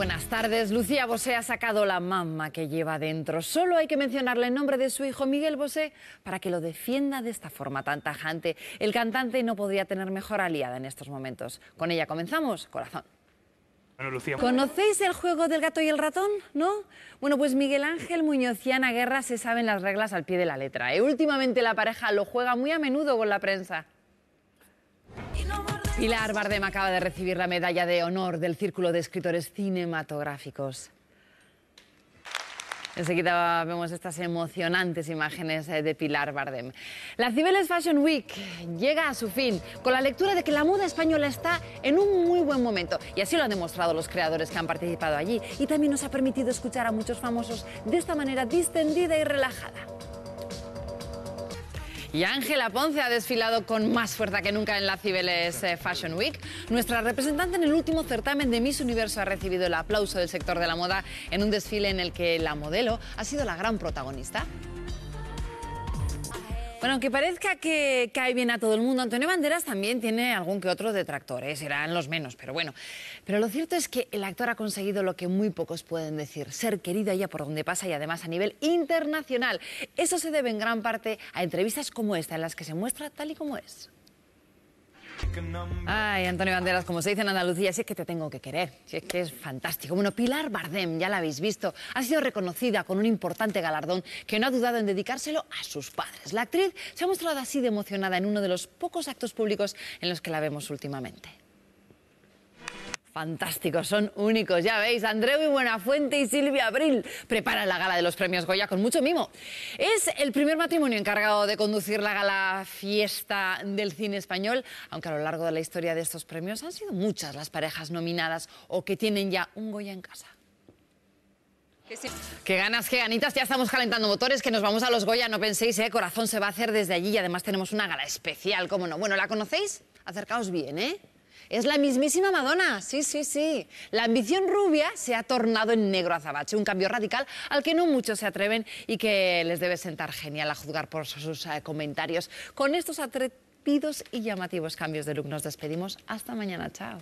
buenas tardes. Lucía Bosé ha sacado la mamma que lleva dentro. Solo hay que mencionarle el nombre de su hijo Miguel Bosé para que lo defienda de esta forma tan tajante. El cantante no podría tener mejor aliada en estos momentos. Con ella comenzamos, corazón. ¿Conocéis el juego del gato y el ratón? ¿No? Bueno, pues Miguel Ángel Muñoz y Ana Guerra se saben las reglas al pie de la letra. ¿eh? Últimamente la pareja lo juega muy a menudo con la prensa. Pilar Bardem acaba de recibir la medalla de honor del Círculo de Escritores Cinematográficos. Enseguida vemos estas emocionantes imágenes eh, de Pilar Bardem. La Cibeles Fashion Week llega a su fin con la lectura de que la moda española está en un muy buen momento. Y así lo han demostrado los creadores que han participado allí. Y también nos ha permitido escuchar a muchos famosos de esta manera distendida y relajada. Y Ángela Ponce ha desfilado con más fuerza que nunca en la Cibeles eh, Fashion Week. Nuestra representante en el último certamen de Miss Universo ha recibido el aplauso del sector de la moda en un desfile en el que la modelo ha sido la gran protagonista. Bueno, aunque parezca que cae bien a todo el mundo, Antonio Banderas también tiene algún que otro detractor, ¿eh? serán los menos, pero bueno. Pero lo cierto es que el actor ha conseguido lo que muy pocos pueden decir, ser querido allá por donde pasa y además a nivel internacional. Eso se debe en gran parte a entrevistas como esta, en las que se muestra tal y como es. Ay, Antonio Banderas, como se dice en Andalucía, sí es que te tengo que querer, Sí es que es fantástico. Bueno, Pilar Bardem, ya la habéis visto, ha sido reconocida con un importante galardón que no ha dudado en dedicárselo a sus padres. La actriz se ha mostrado así de emocionada en uno de los pocos actos públicos en los que la vemos últimamente. Fantásticos, son únicos, ya veis. Andreu y Buenafuente y Silvia Abril preparan la gala de los premios Goya con mucho mimo. Es el primer matrimonio encargado de conducir la gala fiesta del cine español, aunque a lo largo de la historia de estos premios han sido muchas las parejas nominadas o que tienen ya un Goya en casa. Qué ganas, qué ganitas, ya estamos calentando motores, que nos vamos a los Goya, no penséis, ¿eh? Corazón se va a hacer desde allí y además tenemos una gala especial, ¿cómo no? Bueno, ¿la conocéis? Acercaos bien, ¿eh? Es la mismísima Madonna, sí, sí, sí. La ambición rubia se ha tornado en negro azabache, un cambio radical al que no muchos se atreven y que les debe sentar genial a juzgar por sus eh, comentarios. Con estos atrevidos y llamativos cambios de look nos despedimos. Hasta mañana, chao.